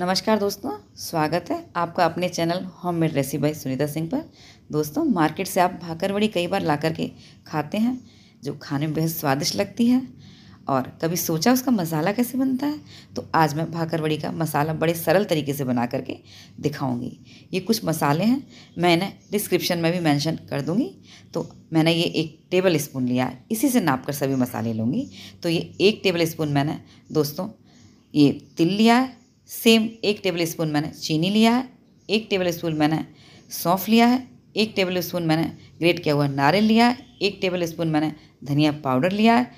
नमस्कार दोस्तों स्वागत है आपका अपने channel homemade recipe by Sunita Singh पर दोस्तों मार्केट से आप भाकरवड़ी कई बार ला करके खाते हैं जो खाने में बेहद स्वादिष्ट लगती है और कभी सोचा उसका मसाला कैसे बनता है तो आज मैं भाकरवड़ी का मसाला बड़े सरल तरीके से बना करके दिखाऊंगी ये कुछ मसाले हैं मैंने डिस्क्रिप्शन में भी मेंशन कर दूंगी तो मैंने ये एक टेबल स्पून लिया है इसी से नाप कर सभी मसाले लूँगी तो ये एक टेबल स्पून मैंने दोस्तों ये तिल लिया है सेम एक टेबल स्पून मैंने चीनी लिया है एक टेबल स्पून मैंने सौंफ लिया है एक टेबल स्पून मैंने ग्रेट किया हुआ नारियल लिया है एक टेबल स्पून मैंने धनिया पाउडर लिया है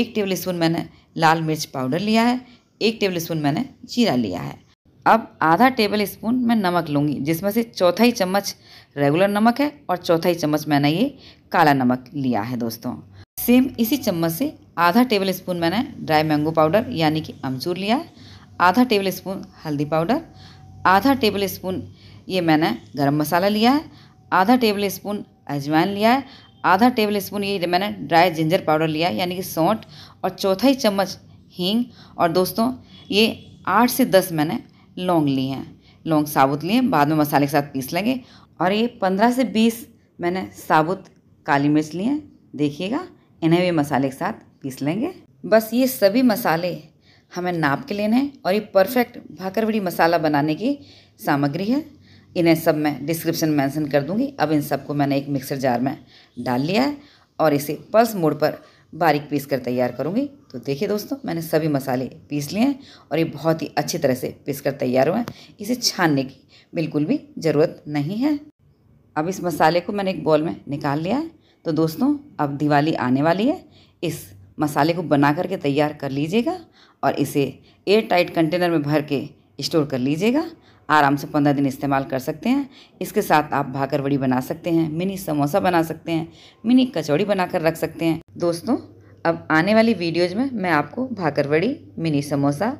एक टेबल स्पून मैंने लाल मिर्च पाउडर लिया है एक टेबल स्पून मैंने जीरा लिया है अब आधा टेबल स्पून मैं नमक लूँगी जिसमें से चौथाई चम्मच रेगुलर नमक है और चौथाई चम्मच मैंने ये काला नमक लिया है दोस्तों सेम इसी चम्मच से आधा टेबल स्पून मैंने ड्राई मैंगो पाउडर यानी कि अमचूर लिया है आधा टेबल स्पून हल्दी पाउडर आधा टेबल स्पून ये मैंने गरम मसाला लिया है आधा टेबल स्पून अजवाइन लिया है आधा टेबल स्पून ये मैंने ड्राई जिंजर पाउडर लिया है यानी कि सौंठ और चौथाई चम्मच हींग और दोस्तों ये आठ से दस मैंने लौंग ली हैं लौंग साबुत लिए बाद में मसाले के साथ पीस लेंगे और ये पंद्रह से बीस मैंने साबुत काली मिर्च लिए देखिएगा इन्हें भी मसाले के साथ पीस लेंगे बस ये सभी मसाले हमें नाप के लेने हैं और ये परफेक्ट भाकरवड़ी मसाला बनाने की सामग्री है इन्हें सब मैं डिस्क्रिप्शन मेंशन कर दूंगी अब इन सबको मैंने एक मिक्सर जार में डाल लिया है और इसे पल्स मोड पर बारीक पीस कर तैयार करूँगी तो देखिए दोस्तों मैंने सभी मसाले पीस लिए हैं और ये बहुत ही अच्छी तरह से पीस कर तैयार हुए हैं इसे छानने की बिल्कुल भी ज़रूरत नहीं है अब इस मसाले को मैंने एक बॉल में निकाल लिया है तो दोस्तों अब दिवाली आने वाली है इस मसाले को बना करके तैयार कर लीजिएगा और इसे एयर टाइट कंटेनर में भर के स्टोर कर लीजिएगा आराम से पंद्रह दिन इस्तेमाल कर सकते हैं इसके साथ आप भाकर बड़ी बना सकते हैं मिनी समोसा बना सकते हैं मिनी कचौड़ी बनाकर रख सकते हैं दोस्तों अब आने वाली वीडियोज़ में मैं आपको भाकरवड़ी मिनी समोसा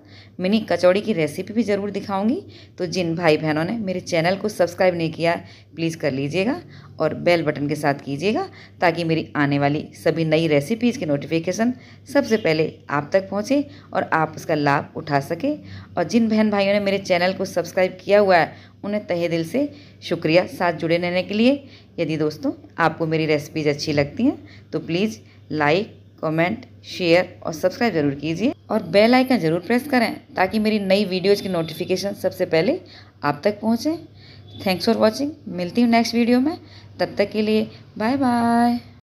मिनी कचौड़ी की रेसिपी भी ज़रूर दिखाऊंगी तो जिन भाई बहनों ने मेरे चैनल को सब्सक्राइब नहीं किया प्लीज़ कर लीजिएगा और बेल बटन के साथ कीजिएगा ताकि मेरी आने वाली सभी नई रेसिपीज़ की नोटिफिकेशन सबसे पहले आप तक पहुँचे और आप उसका लाभ उठा सकें और जिन बहन भाइयों ने मेरे चैनल को सब्सक्राइब किया हुआ है उन्हें तहे दिल से शुक्रिया साथ जुड़े रहने के लिए यदि दोस्तों आपको मेरी रेसिपीज़ अच्छी लगती हैं तो प्लीज़ लाइक कमेंट शेयर और सब्सक्राइब जरूर कीजिए और बेल आइकन जरूर प्रेस करें ताकि मेरी नई वीडियोज़ की नोटिफिकेशन सबसे पहले आप तक पहुँचें थैंक्स फॉर वॉचिंग मिलती हूँ नेक्स्ट वीडियो में तब तक के लिए बाय बाय